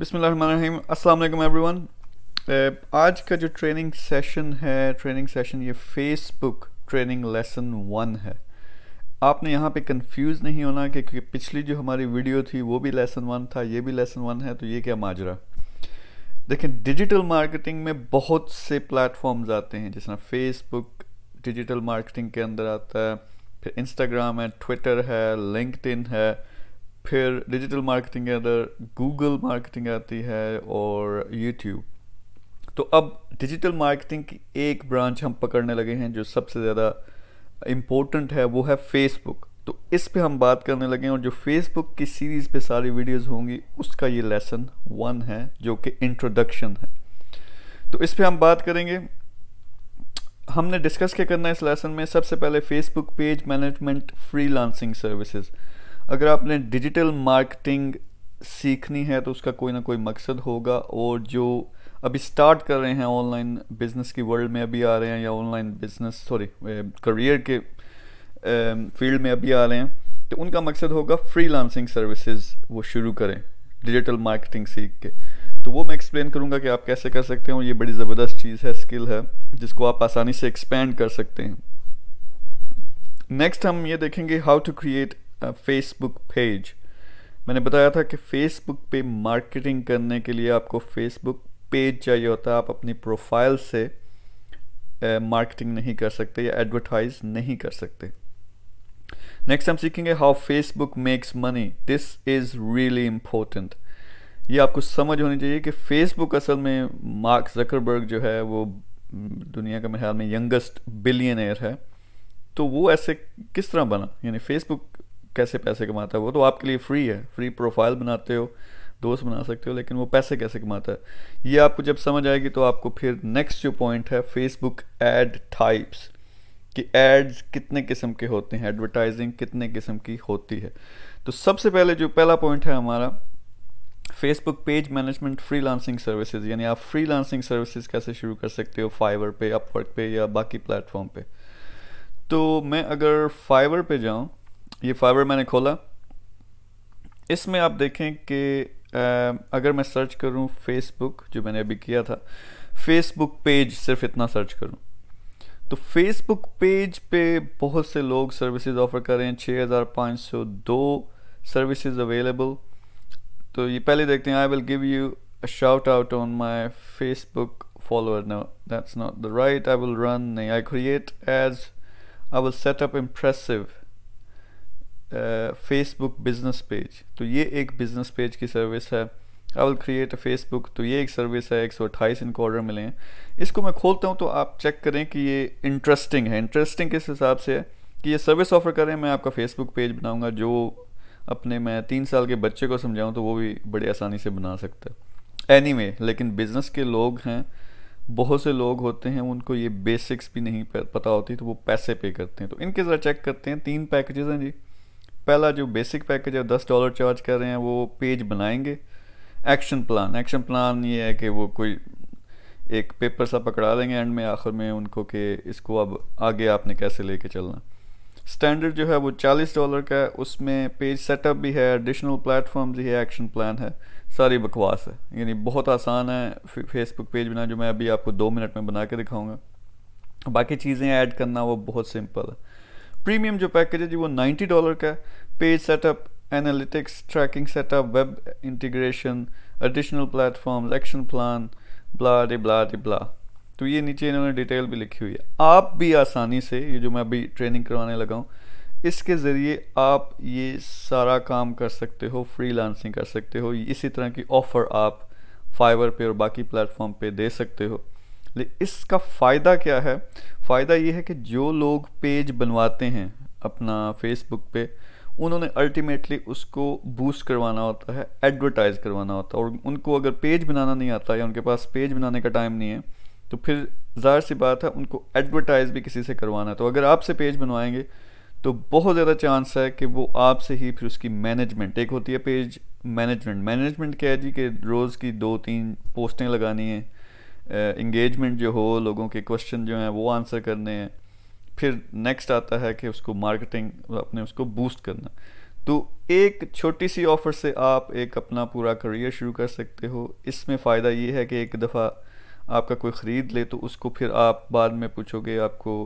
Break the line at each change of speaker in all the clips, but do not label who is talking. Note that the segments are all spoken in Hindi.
बिसमीम अल्लाम वन आज का जो ट्रेनिंग सेशन है ट्रेनिंग सेशन ये फेसबुक ट्रेनिंग लेसन वन है आपने यहाँ पे कंफ्यूज नहीं होना कि क्योंकि पिछली जो हमारी वीडियो थी वो भी लेसन वन था ये भी लेसन वन है तो ये क्या माजरा देखें डिजिटल मार्केटिंग में बहुत से प्लेटफॉर्म्स आते हैं जिस तरह फेसबुक डिजिटल मार्केटिंग के अंदर आता है फिर इंस्टाग्राम है ट्विटर है लिंकड है फिर डिजिटल मार्केटिंग के अंदर गूगल मार्केटिंग आती है और यूट्यूब तो अब डिजिटल मार्केटिंग की एक ब्रांच हम पकड़ने लगे हैं जो सबसे ज़्यादा इम्पोर्टेंट है वो है फेसबुक तो इस पे हम बात करने लगे हैं और जो फेसबुक की सीरीज़ पे सारी वीडियोस होंगी उसका ये लेसन वन है जो कि इंट्रोडक्शन है तो इस पे हम बात करेंगे हमने डिस्कस क्या करना है इस लेसन में सबसे पहले Facebook page management freelancing services अगर आपने डिजिटल मार्केटिंग सीखनी है तो उसका कोई ना कोई मकसद होगा और जो अभी स्टार्ट कर रहे हैं ऑनलाइन बिज़नेस की वर्ल्ड में अभी आ रहे हैं या ऑनलाइन बिज़नेस सॉरी करियर के फील्ड में अभी आ रहे हैं तो उनका मकसद होगा फ्रीलांसिंग सर्विसेज वो शुरू करें डिजिटल मार्केटिंग सीख के तो वो मैं एक्सप्लेन करूँगा कि आप कैसे कर सकते हैं और ये बड़ी ज़बरदस्त चीज़ है स्किल है जिसको आप आसानी से एक्सपेंड कर सकते हैं नेक्स्ट हम ये देखेंगे how to create Facebook page मैंने बताया था कि फेसबुक पे मार्केटिंग करने के लिए आपको फेसबुक पेज चाहिए होता है आप अपनी प्रोफाइल से मार्केटिंग नहीं कर सकते या एडवर्टाइज नहीं कर सकते नेक्स्ट हम सीखेंगे how Facebook makes money this is really important ये आपको समझ होनी चाहिए कि फेसबुक असल में मार्क जकरबर्ग जो है वो दुनिया का मेरे ख्याल में यंगेस्ट बिलियनर है तो वो ऐसे किस तरह बना यानी फेसबुक कैसे पैसे कमाता है वो तो आपके लिए फ्री है फ्री प्रोफाइल बनाते हो दोस्त बना सकते हो लेकिन वो पैसे कैसे कमाता है ये आपको जब समझ आएगी तो आपको फिर नेक्स्ट जो पॉइंट है फेसबुक एड टाइप्स कि एड्स कितने किस्म के होते हैं एडवर्टाइजिंग कितने किस्म की होती है तो सबसे पहले जो पहला पॉइंट है हमारा Facebook page management lancing services यानी आप लांसिंग सर्विसेज कैसे शुरू कर सकते हो फाइवर पे अपवर्क पे या बाकी प्लेटफॉर्म पे तो मैं अगर फाइवर पे जाऊँ ये फाइवर मैंने खोला इसमें आप देखें कि अगर मैं सर्च करूं फेसबुक जो मैंने अभी किया था फेसबुक पेज सिर्फ इतना सर्च करूं तो फेसबुक पेज पे बहुत से लोग सर्विसेज ऑफ़र कर रहे हैं 6502 सर्विसेज अवेलेबल तो ये पहले देखते हैं I will give you shout out on my Facebook follower no that's not the right I will run नहीं I create as I will set up impressive Facebook business page तो ये एक बिजनेस पेज की सर्विस है I will create a Facebook तो ये एक सर्विस है एक सौ अट्ठाईस इनको ऑर्डर मिले हैं इसको मैं खोलता हूँ तो आप चेक करें कि ये इंटरेस्टिंग है इंटरेस्टिंग किस हिसाब से है कि ये सर्विस ऑफर करें मैं आपका फेसबुक पेज बनाऊँगा जो अपने मैं तीन साल के बच्चे को समझाऊँ तो वो भी बड़े आसानी से बना सकता है एनी anyway, लेकिन बिज़नेस के लोग हैं बहुत से लोग होते हैं उनको ये बेसिक्स भी नहीं पता होती तो वो पैसे पे करते हैं तो इनके ज़रा चेक करते हैं तीन पैकेजेस हैं जी पहला जो बेसिक पैकेज है दस डॉलर चार्ज कर रहे हैं वो पेज बनाएंगे एक्शन प्लान एक्शन प्लान ये है कि वो कोई एक पेपर सा पकड़ा देंगे एंड में आखिर में उनको कि इसको अब आगे आपने कैसे लेके चलना स्टैंडर्ड जो है वो चालीस डॉलर का है उसमें पेज सेटअप भी है एडिशनल प्लेटफॉर्म भी है एक्शन प्लान है सारी बकवास है यानी बहुत आसान है फेसबुक पेज बना जो मैं अभी आपको दो मिनट में बना के दिखाऊंगा बाकी चीज़ें ऐड करना वो बहुत सिंपल है प्रीमियम जो पैकेज है जी वो नाइन्टी डॉलर का है page setup analytics tracking setup web integration additional platform action plan blah de blah de blah तो ये नीचे इन्होंने डिटेल भी लिखी हुई है आप भी आसानी से ये जो मैं अभी ट्रेनिंग करवाने लगा हूँ इसके ज़रिए आप ये सारा काम कर सकते हो लांसिंग कर सकते हो इसी तरह की ऑफ़र आप फाइवर पे और बाकी प्लेटफॉर्म पे दे सकते हो इसका फ़ायदा क्या है फ़ायदा ये है कि जो लोग पेज बनवाते हैं अपना फेसबुक पे उन्होंने अल्टीमेटली उसको बूस्ट करवाना होता है एडवर्टाइज़ करवाना होता है और उनको अगर पेज बनाना नहीं आता या उनके पास पेज बनाने का टाइम नहीं है तो फिर ज़ाहिर सी बात है उनको एडवर्टाइज़ भी किसी से करवाना है तो अगर आपसे पेज बनवाएंगे तो बहुत ज़्यादा चांस है कि वो आपसे ही फिर उसकी मैनेजमेंट एक होती है पेज मैनेजमेंट मैनेजमेंट क्या है जी कि रोज़ की दो तीन पोस्टें लगानी है इंगेजमेंट जो हो लोगों के क्वेश्चन जो हैं वो आंसर करने हैं फिर नेक्स्ट आता है कि उसको मार्केटिंग अपने उसको बूस्ट करना तो एक छोटी सी ऑफ़र से आप एक अपना पूरा करियर शुरू कर सकते हो इसमें फ़ायदा ये है कि एक दफ़ा आपका कोई ख़रीद ले तो उसको फिर आप बाद में पूछोगे आपको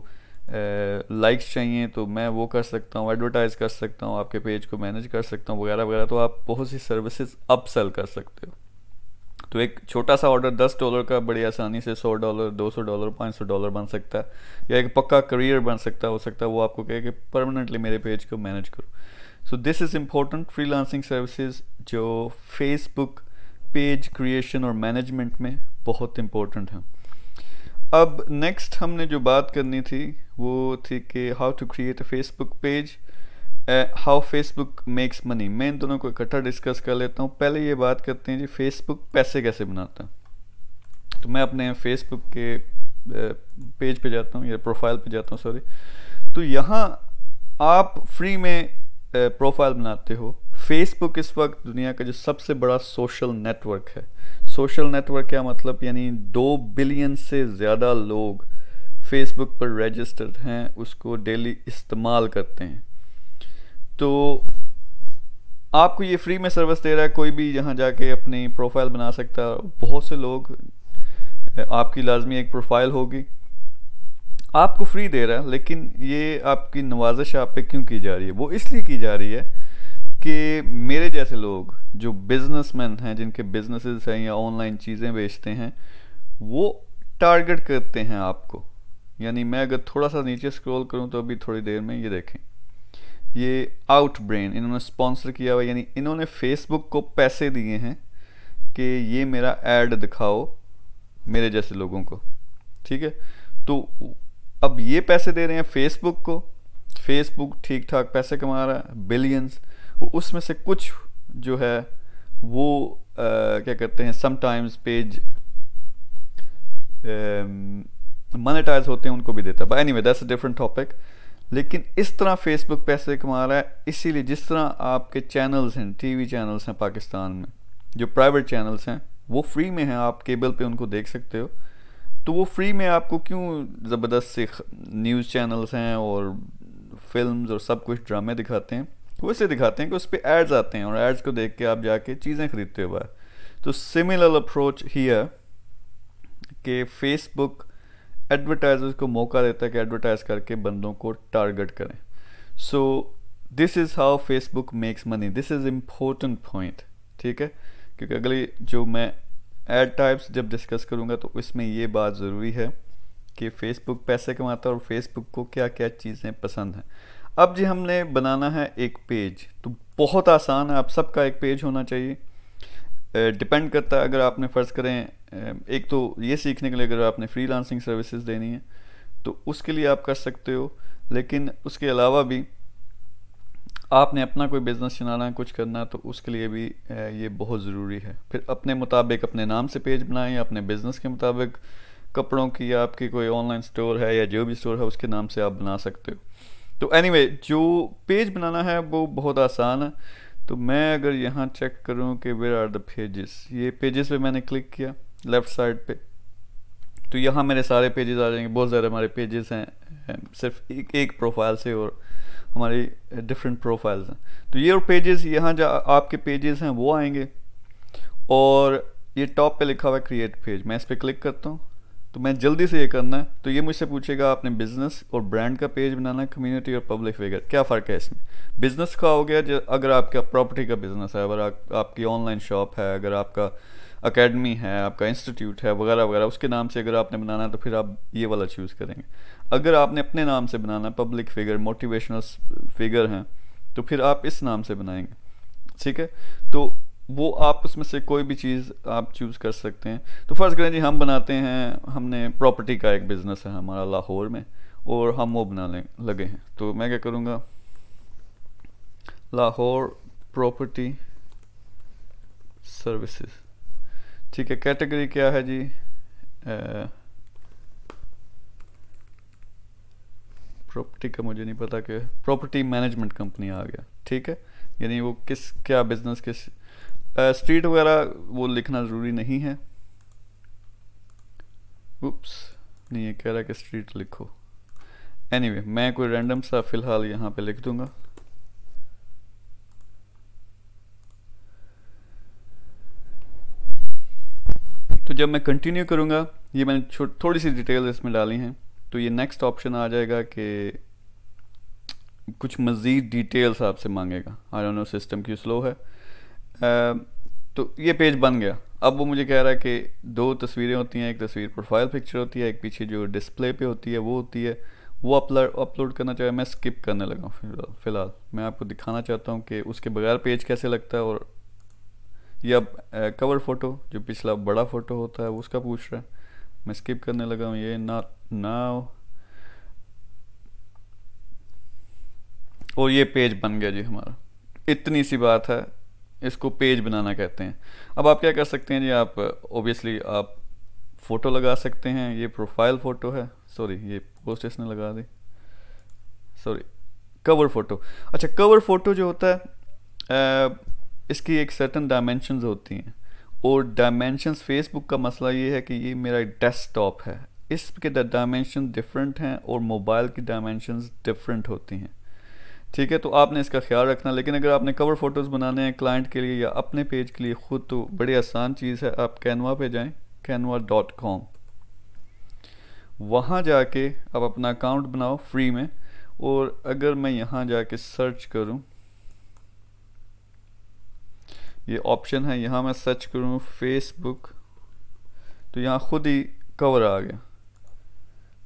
लाइक्स चाहिए तो मैं वो कर सकता हूँ एडवर्टाइज़ कर सकता हूँ आपके पेज को मैनेज कर सकता हूँ वगैरह वगैरह तो आप बहुत सी सर्विसेज अपसेल कर सकते हो तो एक छोटा सा ऑर्डर दस डॉलर का बड़ी आसानी से सौ डॉलर दो सौ डॉलर पाँच सौ डॉलर बन सकता है या एक पक्का करियर बन सकता हो सकता है वो आपको कहे कि परमानेंटली मेरे पेज को मैनेज करो so this is important lancing services जो फेसबुक पेज क्रिएशन और मैनेजमेंट में बहुत इम्पोर्टेंट हैं अब नेक्स्ट हमने जो बात करनी थी वो थी कि how to create a Facebook page how Facebook makes money मैं इन दोनों को इकट्ठा डिस्कस कर लेता हूँ पहले ये बात करते हैं जी फेसबुक पैसे कैसे बनाता है तो मैं अपने फेसबुक के पेज uh, पे जाता हूँ या प्रोफाइल पे जाता हूँ सॉरी तो यहाँ आप फ्री में प्रोफाइल uh, बनाते हो फेसबुक इस वक्त दुनिया का जो सबसे बड़ा सोशल नेटवर्क है सोशल नेटवर्क क्या मतलब यानी दो बिलियन से ज़्यादा लोग फेसबुक पर रजिस्टर्ड हैं उसको डेली इस्तेमाल करते हैं तो आपको ये फ्री में सर्विस दे रहा है कोई भी यहाँ जाके अपनी प्रोफाइल बना सकता है बहुत से लोग आपकी लाजमी एक प्रोफाइल होगी आपको फ्री दे रहा है लेकिन ये आपकी नवाजिश आप पे क्यों की जा रही है वो इसलिए की जा रही है कि मेरे जैसे लोग जो बिजनेसमैन हैं जिनके बिजनेसेस हैं या ऑनलाइन चीज़ें बेचते हैं वो टारगेट करते हैं आपको यानी मैं अगर थोड़ा सा नीचे स्क्रॉल करूं तो अभी थोड़ी देर में ये देखें ये आउट ब्रेन इन्होंने स्पॉन्सर किया हुआ यानी इन्होंने फेसबुक को पैसे दिए हैं कि ये मेरा एड दिखाओ मेरे जैसे लोगों को ठीक है तो अब ये पैसे दे रहे हैं फेसबुक को फेसबुक ठीक ठाक पैसे कमा रहा है बिलियंस उसमें से कुछ जो है वो आ, क्या कहते हैं समटाइम्स पेज मोनेटाइज होते हैं उनको भी देता है anyway that's a different topic लेकिन इस तरह फेसबुक पैसे कमा रहा है इसीलिए जिस तरह आपके चैनल्स हैं टीवी चैनल्स हैं पाकिस्तान में जो प्राइवेट चैनल्स हैं वो फ्री में हैं आप केबल पे उनको देख सकते हो तो वो फ्री में आपको क्यों ज़बरदस्त से न्यूज़ चैनल्स हैं और फिल्म और सब कुछ ड्रामे दिखाते हैं वो इसे दिखाते हैं कि उस पर एड्स आते हैं और एड्स को देख के आप जाके चीज़ें ख़रीदते हो बाहर तो सिमिलर अप्रोच ही है कि फेसबुक एडवर्टाइजर्स को मौका देता है कि एडवर्टाइज करके बंदों को टारगेट करें so this is how Facebook makes money this is important point ठीक है क्योंकि अगली जो मैं एड टाइप्स जब डिस्कस करूँगा तो इसमें ये बात ज़रूरी है कि फेसबुक पैसे कमाता है और फेसबुक को क्या क्या चीज़ें पसंद हैं अब जी हमने बनाना है एक पेज तो बहुत आसान है आप सबका एक पेज होना चाहिए डिपेंड करता है अगर आपने फ़र्ज़ करें एक तो ये सीखने के लिए अगर आपने फ्री लांसिंग सर्विसेज देनी है तो उसके लिए आप कर सकते हो लेकिन उसके अलावा भी आपने अपना कोई बिज़नेस चलाना है कुछ करना है तो उसके लिए भी ये बहुत ज़रूरी है फिर अपने मुताबिक अपने नाम से पेज बनाएं अपने बिज़नेस के मुताबिक कपड़ों की या आपकी कोई ऑनलाइन स्टोर है या जो भी स्टोर है उसके नाम से आप बना सकते हो तो एनीवे anyway, जो पेज बनाना है वो बहुत आसान है तो मैं अगर यहाँ चेक करूँ कि वेर आर द पेजेस ये पेजेस पे मैंने क्लिक किया लेफ़्ट साइड पे तो यहाँ मेरे सारे पेजेस आ जाएंगे बहुत सारे हमारे पेजेस हैं सिर्फ एक एक प्रोफाइल से और हमारी डिफरेंट प्रोफाइल्स हैं तो ये और पेजेस यहाँ जो आपके पेजेस हैं वो आएंगे और ये टॉप पे लिखा हुआ है क्रिएट पेज मैं इस पर क्लिक करता हूँ तो मैं जल्दी से ये करना है तो ये मुझसे पूछेगा आपने बिज़नेस और ब्रांड का पेज बनाना है कम्युनिटी और पब्लिक फिगर क्या फ़र्क है इसमें बिज़नेस का हो गया अगर आपका प्रॉपर्टी का बिज़नेस है अगर आप, आपकी ऑनलाइन शॉप है अगर आपका अकेडमी है आपका इंस्टीट्यूट है वगैरह वगैरह उसके नाम से अगर आपने बनाना है तो फिर आप ये वाला चूज़ करेंगे अगर आपने अपने नाम से बनाना है पब्लिक फिगर मोटिवेशनल फिगर हैं तो फिर आप इस नाम से बनाएंगे ठीक है तो वो आप उसमें से कोई भी चीज़ आप चूज़ कर सकते हैं तो फ़र्ज़ करें जी हम बनाते हैं हमने प्रॉपर्टी का एक बिज़नेस है हमारा लाहौर में और हम वो बनाने लगे हैं तो मैं क्या करूँगा लाहौर प्रॉपर्टी सर्विसेज ठीक है कैटेगरी क्या है जी प्रॉपर्टी का मुझे नहीं पता कि प्रॉपर्टी मैनेजमेंट कंपनी आ गया ठीक है यानी वो किस क्या बिजनेस किस स्ट्रीट वगैरह वो लिखना ज़रूरी नहीं है उप्स नहीं ये कह रहा कि स्ट्रीट लिखो एनीवे anyway, मैं कोई रैंडम सा फ़िलहाल यहाँ पे लिख दूँगा जब मैं कंटिन्यू करूँगा ये मैंने थोड़ी सी डिटेल इसमें डाली हैं तो ये नेक्स्ट ऑप्शन आ जाएगा कि कुछ मज़ीद डिटेल्स आपसे मांगेगा आई नो सिस्टम क्यों स्लो है आ, तो ये पेज बन गया अब वो मुझे कह रहा है कि दो तस्वीरें होती हैं एक तस्वीर प्रोफाइल पिक्चर होती है एक पीछे जो डिस्प्ले पे होती है वो होती है वो अपलोड अपलोड करना चाहे मैं स्किप करने लगा फिलहाल मैं आपको दिखाना चाहता हूँ कि उसके बगैर पेज कैसे लगता है और या अब कवर फ़ोटो जो पिछला बड़ा फ़ोटो होता है उसका पूछ रहा है मैं स्किप करने लगा हूँ ये ना ना और ये पेज बन गया जी हमारा इतनी सी बात है इसको पेज बनाना कहते हैं अब आप क्या कर सकते हैं जी आप ओबियसली आप फ़ोटो लगा सकते हैं ये प्रोफाइल फ़ोटो है सॉरी ये पोस्ट इसने लगा दी सॉरी कवर फ़ोटो अच्छा कवर फ़ोटो जो होता है आ, इसकी एक सर्टन डायमेंशन होती हैं और डायमेंशन फेसबुक का मसला ये है कि ये मेरा डेस्कटॉप है इसके डायमेंशन डिफरेंट हैं और मोबाइल की डायमेंशन डिफरेंट होती हैं ठीक है तो आपने इसका ख्याल रखना लेकिन अगर आपने कवर फ़ोटोज़ बनाने हैं क्लाइंट के लिए या अपने पेज के लिए ख़ुद तो बड़ी आसान चीज़ है आप कैनवा पे जाएं कैनवा डॉट कॉम वहाँ जाके आप अपना अकाउंट बनाओ फ्री में और अगर मैं यहाँ जाके सर्च करूँ ये ऑप्शन है यहाँ मैं सर्च करूँ फेसबुक तो यहाँ खुद ही कवर आ गया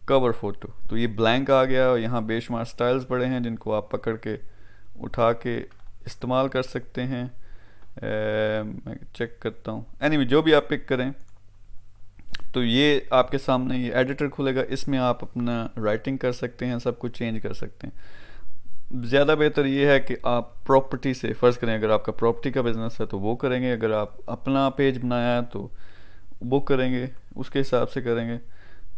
कवर फ़ोटो तो ये ब्लैंक आ गया और यहाँ बेशुमार स्टाइल्स पड़े हैं जिनको आप पकड़ के उठा के इस्तेमाल कर सकते हैं ए, मैं चेक करता हूँ एनी anyway, जो भी आप पिक करें तो ये आपके सामने ये एडिटर खुलेगा इसमें आप अपना राइटिंग कर सकते हैं सब कुछ चेंज कर सकते हैं ज़्यादा बेहतर ये है कि आप प्रॉपर्टी से फ़र्ज़ करें अगर आपका प्रॉपर्टी का बिज़नेस है तो वो करेंगे अगर आप अपना पेज बनाया है तो वो करेंगे उसके हिसाब से करेंगे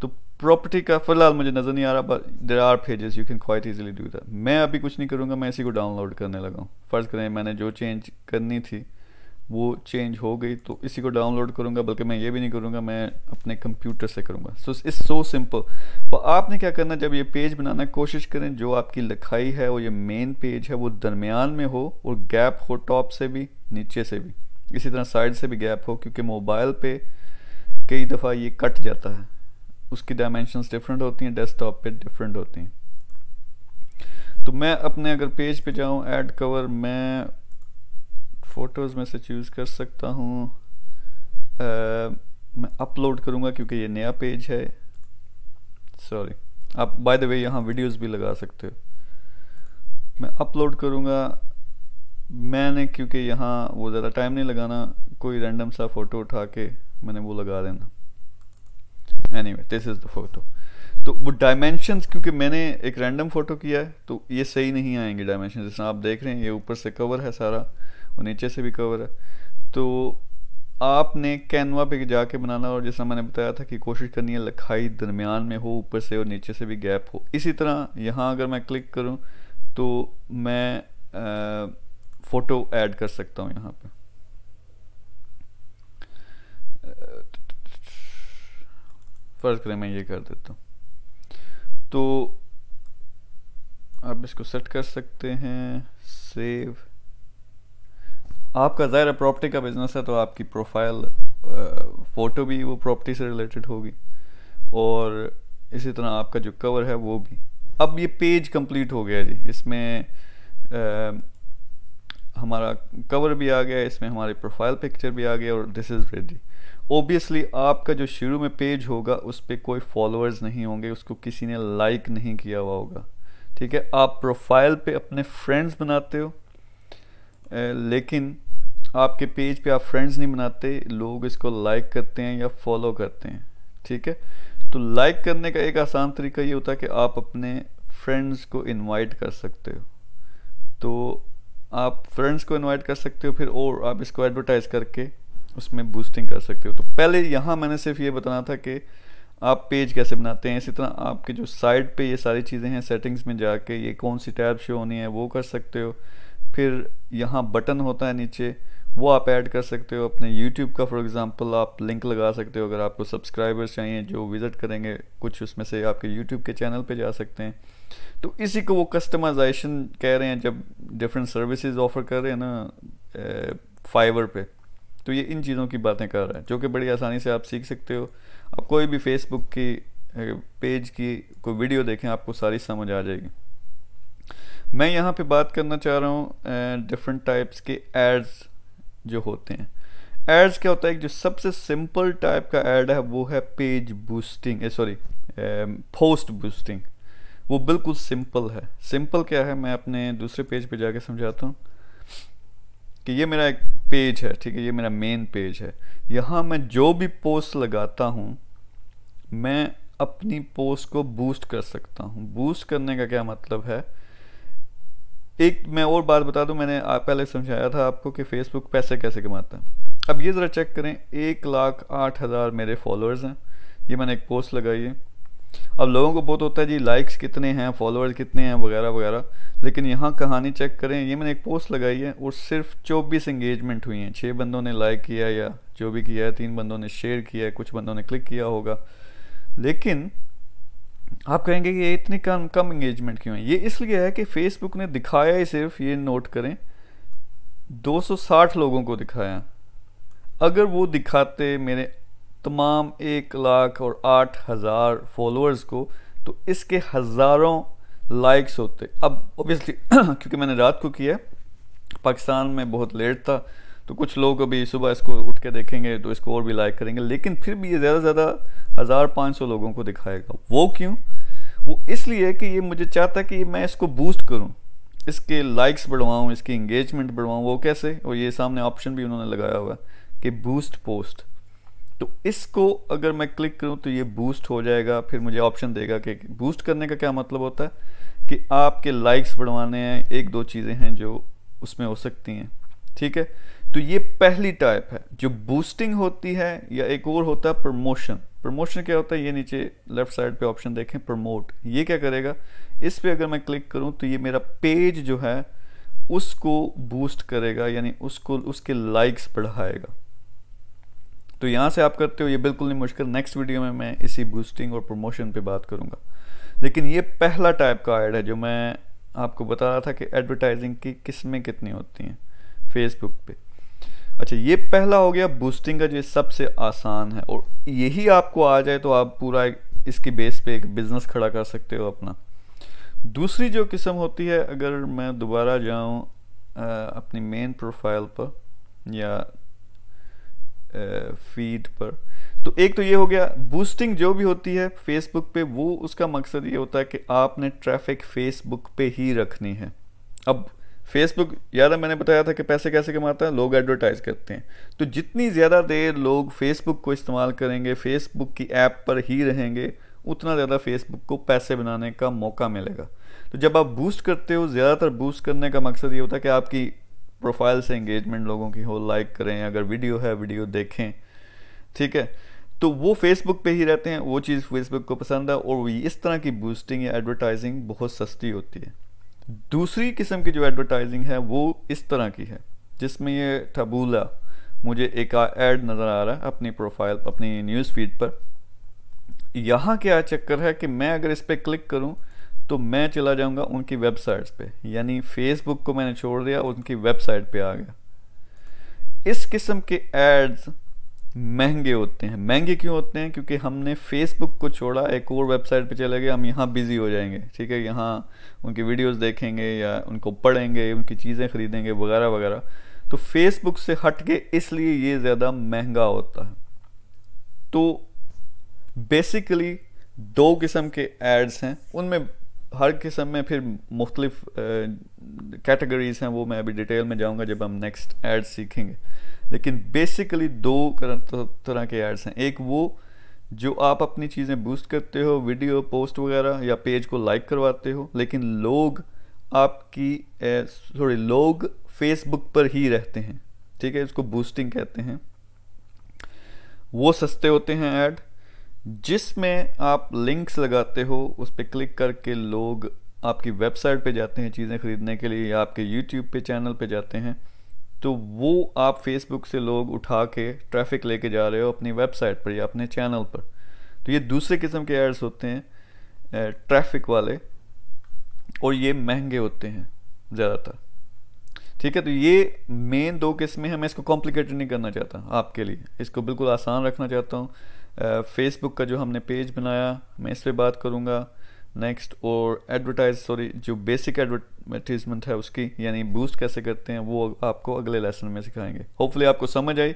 तो प्रॉपर्टी का फ़िलहाल मुझे नज़र नहीं आ रहा but there are pages you can quite easily do that मैं अभी कुछ नहीं करूँगा मैं इसी को डाउनलोड करने लगा हूँ फ़र्ज़ करें मैंने जो चेंज करनी थी वो चेंज हो गई तो इसी को डाउनलोड करूँगा बल्कि मैं ये भी नहीं करूँगा मैं अपने कंप्यूटर से करूँगा सो इस सो सिंपल पर आपने क्या करना जब ये पेज बनाना कोशिश करें जो आपकी लिखाई है और ये मेन पेज है वो दरमियान में हो और गैप हो टॉप से भी नीचे से भी इसी तरह साइड से भी गैप हो क्योंकि मोबाइल पे कई दफ़ा ये कट जाता है उसकी डायमेंशन डिफरेंट होती हैं डेस्कटॉप पर डिफरेंट होती हैं तो मैं अपने अगर पेज पे जाऊँ ऐड कवर मैं फ़ोटोज़ में से चूज़ कर सकता हूँ मैं अपलोड करूँगा क्योंकि ये नया पेज है सॉरी आप बाय द वे यहाँ वीडियोस भी लगा सकते हो मैं अपलोड करूँगा मैंने क्योंकि यहाँ वो ज़्यादा टाइम नहीं लगाना कोई रैंडम सा फ़ोटो उठा के मैंने वो लगा देना anyway this is the photo तो वो डायमेंशंस क्योंकि मैंने एक रैंडम फ़ोटो किया है तो ये सही नहीं आएंगे डायमेंशन जिसमें आप देख रहे हैं ये ऊपर से कवर है सारा और नीचे से भी कवर है तो आपने कैनवा पे जाके बनाना और जैसा मैंने बताया था कि कोशिश करनी है लखाई दरमियान में हो ऊपर से और नीचे से भी गैप हो इसी तरह यहाँ अगर मैं क्लिक करूँ तो मैं आ, फ़ोटो ऐड कर सकता हूँ यहाँ पे फ़र्ज़ करें मैं ये कर देता हूँ तो आप इसको सेट कर सकते हैं सेव आपका ज़ाहिर प्रॉपर्टी का बिजनेस है तो आपकी प्रोफाइल फ़ोटो भी वो प्रॉपर्टी से रिलेटेड होगी और इसी तरह आपका जो कवर है वो भी अब ये पेज कंप्लीट हो गया जी इसमें आ, हमारा कवर भी आ गया इसमें हमारी प्रोफाइल पिक्चर भी आ गया और दिस इज़ रेडी ओबियसली आपका जो शुरू में पेज होगा उस पर कोई फॉलोअर्स नहीं होंगे उसको किसी ने लाइक नहीं किया हुआ होगा ठीक है आप प्रोफाइल पे अपने फ्रेंड्स बनाते हो लेकिन आपके पेज पे आप फ्रेंड्स नहीं बनाते लोग इसको लाइक करते हैं या फॉलो करते हैं ठीक है तो लाइक करने का एक आसान तरीका ये होता है कि आप अपने फ्रेंड्स को इनवाइट कर सकते हो तो आप फ्रेंड्स को इनवाइट कर सकते हो फिर और आप इसको एडवर्टाइज करके उसमें बूस्टिंग कर सकते हो तो पहले यहाँ मैंने सिर्फ ये बताना था कि आप पेज कैसे बनाते हैं इसी तरह आपके जो साइट पे ये सारी चीज़ें हैं सेटिंग्स में जाके ये कौन सी टैब शो होनी है वो कर सकते हो फिर यहाँ बटन होता है नीचे वो आप ऐड कर सकते हो अपने YouTube का फॉर एग्जांपल आप लिंक लगा सकते हो अगर आपको सब्सक्राइबर्स चाहिए जो विज़िट करेंगे कुछ उसमें से आपके YouTube के चैनल पे जा सकते हैं तो इसी को वो कस्टमाइजेशन कह रहे हैं जब डिफरेंट सर्विसेज ऑफर कर रहे हैं ना फाइवर पे तो ये इन चीज़ों की बातें कर रहा है जो कि बड़ी आसानी से आप सीख सकते हो आप कोई भी फेसबुक की पेज की कोई वीडियो देखें आपको सारी समझ आ जाएगी मैं यहाँ पे बात करना चाह रहा हूँ डिफरेंट टाइप्स के एड्स जो होते हैं एड्स क्या होता है जो सबसे सिंपल टाइप का एड है वो है page boosting sorry post boosting वो बिल्कुल सिंपल है सिंपल क्या है मैं अपने दूसरे पेज पे जाके समझाता हूँ कि ये मेरा एक पेज है ठीक है ये मेरा मेन पेज है यहाँ मैं जो भी पोस्ट लगाता हूँ मैं अपनी पोस्ट को बूस्ट कर सकता हूँ बूस्ट करने का क्या मतलब है एक मैं और बात बता दूं मैंने पहले समझाया था आपको कि फेसबुक पैसे कैसे कमाता है अब ये ज़रा चेक करें एक लाख आठ हज़ार मेरे फॉलोअर्स हैं ये मैंने एक पोस्ट लगाई है अब लोगों को बहुत होता है जी लाइक्स कितने हैं फॉलोअर्स कितने हैं वगैरह वगैरह लेकिन यहाँ कहानी चेक करें ये मैंने एक पोस्ट लगाई है और सिर्फ चौबीस इंगेजमेंट हुई हैं छः बंदों ने लाइक किया या जो भी किया है तीन बंदों ने शेयर किया है कुछ बंदों ने क्लिक किया होगा लेकिन आप कहेंगे कि ये इतनी कम कम इंगेजमेंट क्यों है ये इसलिए है कि फेसबुक ने दिखाया ही सिर्फ ये नोट करें 260 लोगों को दिखाया अगर वो दिखाते मेरे तमाम एक लाख और आठ हज़ार फॉलोअर्स को तो इसके हज़ारों लाइक्स होते अब ओबियसली क्योंकि मैंने रात को किया पाकिस्तान में बहुत लेट था तो कुछ लोग अभी सुबह इसको उठ के देखेंगे तो इसको और भी लाइक करेंगे लेकिन फिर भी ये ज़्यादा से ज़्यादा हज़ार पाँच सौ लोगों को दिखाएगा वो क्यों वो इसलिए कि ये मुझे चाहता है कि मैं इसको बूस्ट करूँ इसके लाइक्स बढ़वाऊँ इसकी इंगेजमेंट बढ़वाऊँ वो कैसे और ये सामने ऑप्शन भी उन्होंने लगाया हुआ कि बूस्ट पोस्ट तो इसको अगर मैं क्लिक करूं तो ये बूस्ट हो जाएगा फिर मुझे ऑप्शन देगा कि बूस्ट करने का क्या मतलब होता है कि आपके लाइक्स बढ़वाने हैं एक दो चीज़ें हैं जो उसमें हो सकती हैं ठीक है तो ये पहली टाइप है जो बूस्टिंग होती है या एक और होता है प्रमोशन प्रमोशन क्या होता है ये नीचे लेफ्ट साइड पे ऑप्शन देखें प्रमोट ये क्या करेगा इस पे अगर मैं क्लिक करूँ तो ये मेरा पेज जो है उसको बूस्ट करेगा यानी उसको उसके लाइक्स बढ़ाएगा तो यहाँ से आप करते हो ये बिल्कुल नहीं मुश्किल नेक्स्ट वीडियो में मैं इसी बूस्टिंग और प्रमोशन पे बात करूँगा लेकिन ये पहला टाइप का ऐड है जो मैं आपको बता रहा था कि एडवर्टाइजिंग की किस्में कितनी होती हैं फेसबुक पे अच्छा ये पहला हो गया बूस्टिंग का जो सबसे आसान है और यही आपको आ जाए तो आप पूरा इसकी बेस पे एक बिज़नेस खड़ा कर सकते हो अपना दूसरी जो किस्म होती है अगर मैं दोबारा जाऊं अपनी मेन प्रोफाइल पर या फीड पर तो एक तो ये हो गया बूस्टिंग जो भी होती है फेसबुक पे वो उसका मकसद ये होता है कि आपने ट्रैफिक फेसबुक पे ही रखनी है अब फेसबुक याद है मैंने बताया था कि पैसे कैसे कमाता है लोग एडवर्टाइज करते हैं तो जितनी ज़्यादा देर लोग फेसबुक को इस्तेमाल करेंगे फेसबुक की ऐप पर ही रहेंगे उतना ज़्यादा फेसबुक को पैसे बनाने का मौका मिलेगा तो जब आप बूस्ट करते हो ज़्यादातर बूस्ट करने का मकसद ये होता है कि आपकी प्रोफाइल से इंगेजमेंट लोगों की हो लाइक करें अगर वीडियो है वीडियो देखें ठीक है तो वो फेसबुक पे ही रहते हैं वो चीज़ फेसबुक को पसंद है और इस तरह की बूस्टिंग या एडवर्टाइजिंग बहुत सस्ती होती है दूसरी किस्म की जो एडवर्टाइजिंग है वो इस तरह की है जिसमें ये ठबूला मुझे एक ऐड नज़र आ रहा है अपनी प्रोफाइल अपनी न्यूज़ फीड पर यहाँ क्या चक्कर है कि मैं अगर इस पर क्लिक करूँ तो मैं चला जाऊँगा उनकी वेबसाइट्स पे यानी फेसबुक को मैंने छोड़ दिया उनकी वेबसाइट पे आ गया इस किस्म के एड्स महंगे होते हैं महंगे क्यों होते हैं क्योंकि हमने फेसबुक को छोड़ा एक और वेबसाइट पे चले गए हम यहाँ बिज़ी हो जाएंगे ठीक है यहाँ उनकी वीडियोस देखेंगे या उनको पढ़ेंगे उनकी चीज़ें खरीदेंगे वगैरह वगैरह तो फेसबुक से हट के इसलिए ये ज़्यादा महंगा होता है तो बेसिकली दो किस्म के एड्स हैं उनमें हर किस्म में फिर मुख्तलिफ कैटेगरीज हैं वो मैं अभी डिटेल में जाऊंगा जब हम नेक्स्ट एड सीखेंगे लेकिन बेसिकली दो तो, तरह के एड्स हैं एक वो जो आप अपनी चीज़ें बूस्ट करते हो वीडियो पोस्ट वगैरह या पेज को लाइक करवाते हो लेकिन लोग आपकी सॉरी लोग फेसबुक पर ही रहते हैं ठीक है इसको बूस्टिंग कहते हैं वो सस्ते होते हैं ऐड जिसमें आप लिंक्स लगाते हो उस पर क्लिक करके लोग आपकी वेबसाइट पे जाते हैं चीज़ें ख़रीदने के लिए या आपके यूट्यूब पे चैनल पे जाते हैं तो वो आप फेसबुक से लोग उठा के ट्रैफिक लेके जा रहे हो अपनी वेबसाइट पर या अपने चैनल पर तो ये दूसरे किस्म के एड्स होते हैं ट्रैफिक वाले और ये महंगे होते हैं ज़्यादातर ठीक है तो ये मेन दो किस्में हैं मैं इसको कॉम्प्लिकेटेड नहीं करना चाहता आपके लिए इसको बिल्कुल आसान रखना चाहता हूँ फेसबुक का जो हमने पेज बनाया मैं इस पर बात करूँगा नेक्स्ट और एडवर्टाइज सॉरी जो बेसिक एडवर्टीजमेंट है उसकी यानी बूस्ट कैसे करते हैं वो आपको अगले लेसन में सिखाएंगे होपफुली आपको समझ आई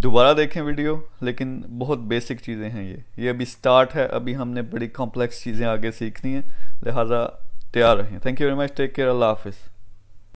दोबारा देखें वीडियो लेकिन बहुत बेसिक चीज़ें हैं ये ये अभी स्टार्ट है अभी हमने बड़ी कॉम्प्लेक्स चीज़ें आगे सीखनी हैं लिहाजा तैयार रहें thank you very much take care अल्लाह हाफिज़